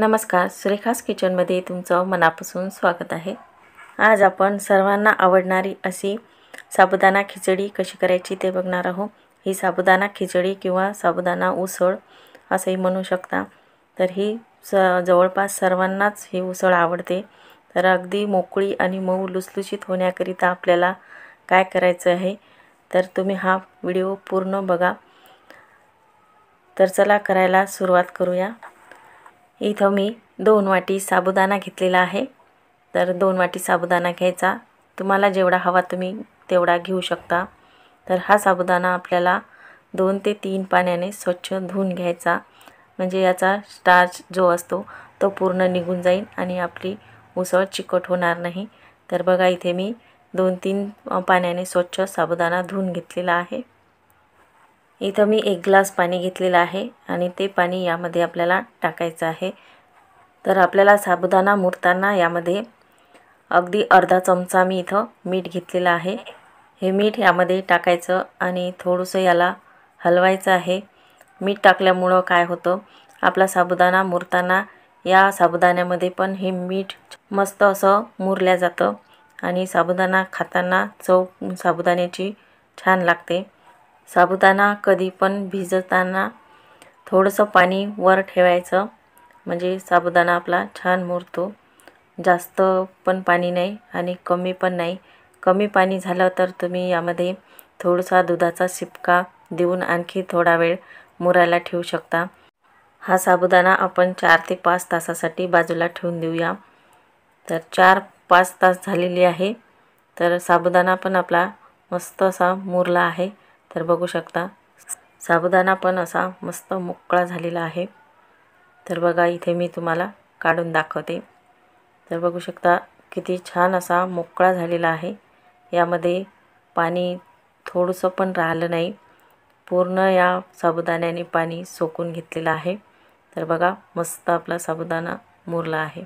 नमस्कार सुरेखास किचनमध्ये तुमचं मनापासून स्वागत आहे आज आपण सर्वांना आवडणारी अशी साबुदाणा खिचडी कशी करायची ते बघणार आहोत ही साबुदाणा खिचडी किंवा साबुदाणा उसळ असंही म्हणू शकता तर ही स जवळपास सर्वांनाच ही उसळ आवडते तर अगदी मोकळी आणि मऊ लुसलुशीत होण्याकरिता आपल्याला काय करायचं आहे तर तुम्ही हा व्हिडिओ पूर्ण बघा तर चला करायला सुरुवात करूया इथं मी दोन वाटी साबुदाणा घेतलेला आहे तर दोन वाटी साबुदाणा घ्यायचा तुम्हाला जेवढा हवा तुम्ही तेवढा घेऊ शकता तर हा साबुदाणा आपल्याला दोन ते तीन पाण्याने स्वच्छ धुवून घ्यायचा म्हणजे याचा स्टार्च जो असतो तो पूर्ण निघून जाईल आणि आपली उसळ चिकट होणार नाही तर बघा इथे मी दोन तीन पाण्याने स्वच्छ साबुदाणा धुवून घेतलेला आहे इथं मी एक ग्लास पाणी घेतलेलं आहे आणि ते पाणी यामध्ये आपल्याला टाकायचं आहे तर आपल्याला साबुदाणा मुरताना यामध्ये अगदी अर्धा चमचा मी इथं मीठ घेतलेलं आहे हे मीठ यामध्ये टाकायचं आणि थोडंसं याला हलवायचं आहे मीठ टाकल्यामुळं काय होतं आपला साबुदाणा मुरताना या साबुदाण्यामध्ये पण हे मीठ मस्त असं मुरल्या जातं आणि साबुदाणा खाताना चव साबुदाण्याची छान लागते साबुदाणा कधी पण भिजताना थोडंसं पाणी वर ठेवायचं म्हणजे साबुदाणा आपला छान मुरतो जास्त पण पाणी नाही आणि कमी पण नाही कमी पाणी झालं तर तुम्ही यामध्ये थोडासा दुधाचा शिपका देऊन आणखी थोडा वेळ मुरायला ठेवू शकता हा साबुदाणा आपण चार ते पाच तासासाठी बाजूला ठेवून देऊया तर चार पाच तास झालेली आहे तर साबुदाणा पण आपला मस्त असा मुरला आहे तर बघू शकता साबुदाणा पण असा मस्त मोकळा झालेला आहे तर बघा इथे मी तुम्हाला काढून दाखवते तर बघू शकता किती छान असा मोकळा झालेला आहे यामध्ये पाणी थोडंसं पण राहिलं नाही पूर्ण या साबुदाण्याने पाणी सोकून घेतलेलं आहे तर बघा मस्त आपला साबुदाणा मुरला आहे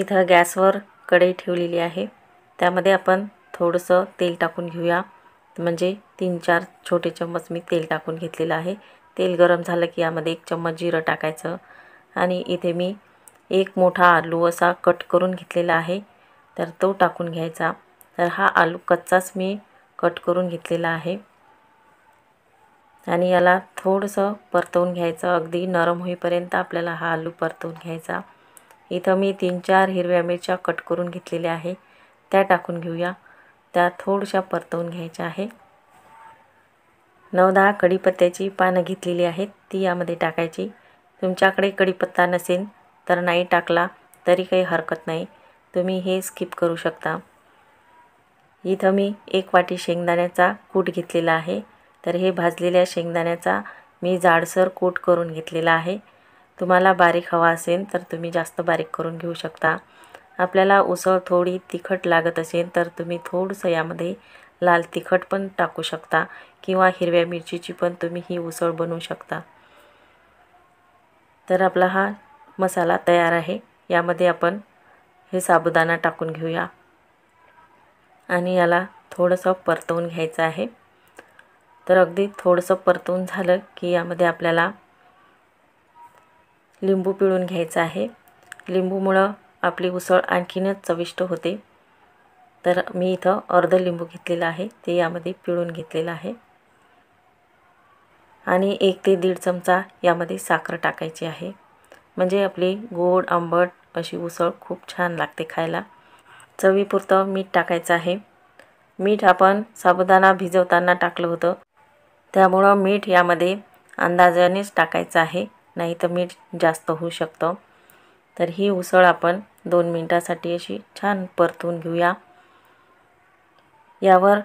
इथं गॅसवर कढई ठेवलेली आहे त्यामध्ये आपण थोडंसं तेल टाकून घेऊया म्हणजे तीन चार छोटे चम्मच मी तेल टाकून घेतलेलं आहे तेल गरम झालं की यामध्ये एक चम्मच जिरं टाकायचं आणि इथे मी एक मोठा आलू असा कट करून घेतलेला आहे तर तो टाकून घ्यायचा तर हा आलू कच्चाच मी कट करून घेतलेला आहे आणि याला थोडंसं परतवून घ्यायचं अगदी नरम होईपर्यंत आपल्याला हा आलू परतवून घ्यायचा इथं मी तीन चार हिरव्या मिरच्या कट करून घेतलेल्या आहे त्या टाकून घेऊया त्या थोडशा परतवून घ्यायच्या आहे नऊ दहा कढीपत्त्याची पानं घेतलेली आहेत ती यामध्ये टाकायची तुमच्याकडे कढीपत्ता नसेल तर नाही टाकला तरी काही हरकत नाही तुम्ही हे स्किप करू शकता इथं मी एक वाटी शेंगदाण्याचा कूट घेतलेला आहे तर हे भाजलेल्या शेंगदाण्याचा मी जाडसर कूट करून घेतलेला आहे तुम्हाला बारीक हवा असेल तर तुम्ही जास्त बारीक करून घेऊ शकता आपल्याला उसळ थोडी तिखट लागत असेल तर तुम्ही थोडंसं यामध्ये लाल तिखट पण टाकू शकता किंवा हिरव्या मिरचीची पण तुम्ही ही उसळ बनवू शकता तर आपला हा मसाला तयार आहे यामध्ये आपण हे साबुदाणा टाकून घेऊया आणि याला थोडंसं परतवून घ्यायचं आहे तर अगदी थोडंसं परतवून झालं की यामध्ये आपल्याला लिंबू पिळून घ्यायचं आहे लिंबूमुळं आपली उसळ आणखीनच चविष्ट होते तर मी इथं अर्ध लिंबू घेतलेला आहे ते यामध्ये पिळून घेतलेलं आहे आणि एक ते दीड चमचा यामध्ये साखर टाकायची आहे म्हणजे आपली गोड आंबट अशी उसळ खूप छान लागते खायला चवीपुरतं मीठ टाकायचं आहे मीठ आपण साबुदाणा भिजवताना टाकलं होतं त्यामुळं मीठ यामध्ये अंदाजानेच टाकायचं आहे नाही तर मीठ जास्त होऊ शकतं तर ही उसळ आपण दोन मिनटासाठी अशी छान परतून घेऊया यावर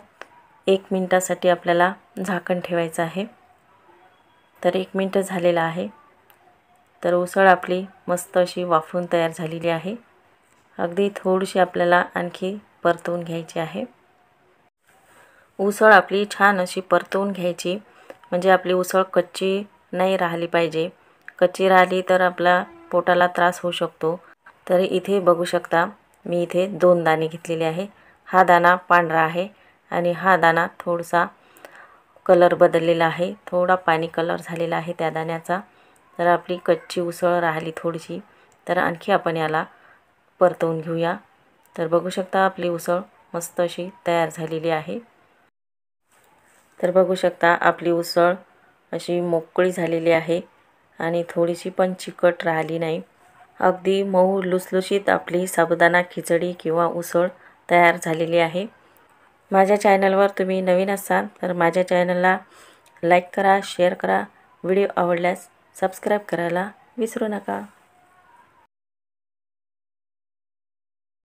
एक मिनटासाठी आपल्याला झाकण ठेवायचं आहे तर एक मिनटं झालेलं आहे तर उसळ आपली मस्त अशी वाफून तयार झालेली आहे अगदी थोडीशी आपल्याला आणखी परतवून घ्यायची आहे उसळ आपली छान अशी परतवून घ्यायची म्हणजे आपली उसळ कच्ची नाही राहिली पाहिजे कच्ची राहिली तर आपला पोटाला त्रास होऊ शकतो तर इथे बघू शकता मी इथे दोन दाणे घेतलेले आहे हा दाणा पांढरा आहे आणि हा दाणा थोडासा कलर बदललेला आहे थोडा पाणी कलर झालेला आहे त्या दाण्याचा तर आपली कच्ची उसळ राहिली थोडीशी तर आणखी आपण याला परतवून घेऊया तर बघू शकता आपली उसळ मस्त अशी तयार झालेली आहे तर बघू शकता आपली उसळ अशी मोकळी झालेली आहे आणि थोडीशी पण चिकट राहिली नाही अगदी मऊ लुसलुशीत आपली साबुदाणा खिचडी किंवा उसळ तयार झालेली आहे माझ्या चॅनलवर तुम्ही नवीन असाल तर माझ्या चॅनलला लाईक करा शेअर करा व्हिडिओ आवडल्यास सबस्क्राईब करायला विसरू नका